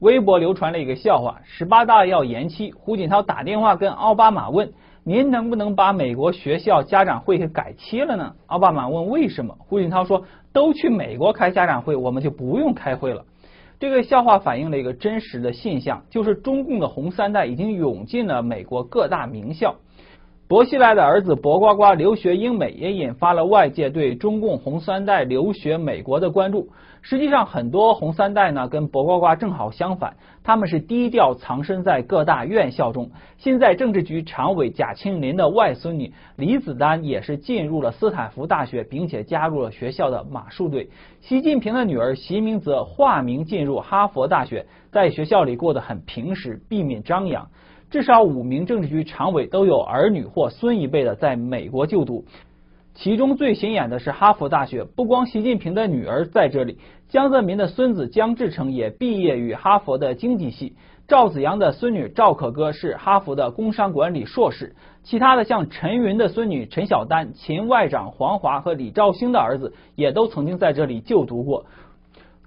微博流传了一个笑话，十八大要延期，胡锦涛打电话跟奥巴马问：“您能不能把美国学校家长会给改期了呢？”奥巴马问：“为什么？”胡锦涛说：“都去美国开家长会，我们就不用开会了。”这个笑话反映了一个真实的现象，就是中共的红三代已经涌进了美国各大名校。薄熙来的儿子薄瓜瓜留学英美，也引发了外界对中共红三代留学美国的关注。实际上，很多红三代呢跟薄瓜瓜正好相反，他们是低调藏身在各大院校中。现在，政治局常委贾庆林的外孙女李子丹也是进入了斯坦福大学，并且加入了学校的马术队。习近平的女儿习明泽化名进入哈佛大学，在学校里过得很平实，避免张扬。至少五名政治局常委都有儿女或孙一辈的在美国就读，其中最显眼的是哈佛大学，不光习近平的女儿在这里，江泽民的孙子江志成也毕业于哈佛的经济系，赵子阳的孙女赵可歌是哈佛的工商管理硕士，其他的像陈云的孙女陈晓丹、秦外长黄华和李兆星的儿子也都曾经在这里就读过。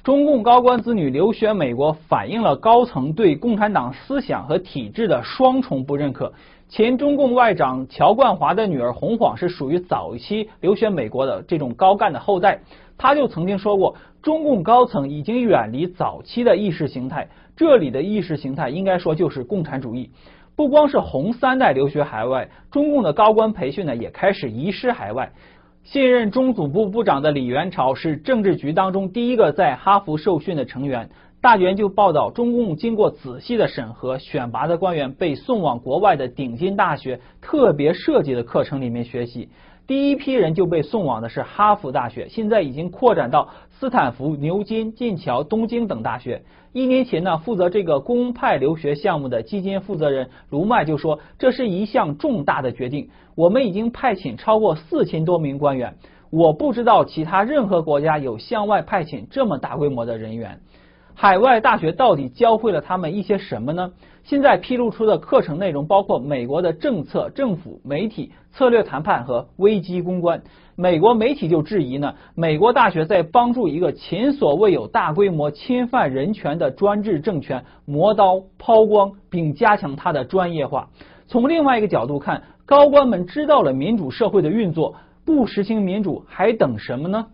中共高官子女留学美国，反映了高层对共产党思想和体制的双重不认可。前中共外长乔冠华的女儿洪晃是属于早期留学美国的这种高干的后代，他就曾经说过，中共高层已经远离早期的意识形态，这里的意识形态应该说就是共产主义。不光是红三代留学海外，中共的高官培训呢也开始移师海外。现任中组部部长的李元朝是政治局当中第一个在哈佛受训的成员。大援就报道，中共经过仔细的审核选拔的官员被送往国外的顶尖大学，特别设计的课程里面学习。第一批人就被送往的是哈佛大学，现在已经扩展到斯坦福、牛津、剑桥、东京等大学。一年前呢，负责这个公派留学项目的基金负责人卢迈就说，这是一项重大的决定。我们已经派遣超过四千多名官员，我不知道其他任何国家有向外派遣这么大规模的人员。海外大学到底教会了他们一些什么呢？现在披露出的课程内容包括美国的政策、政府、媒体策略、谈判和危机公关。美国媒体就质疑呢，美国大学在帮助一个前所未有大规模侵犯人权的专制政权磨刀抛光，并加强它的专业化。从另外一个角度看，高官们知道了民主社会的运作，不实行民主还等什么呢？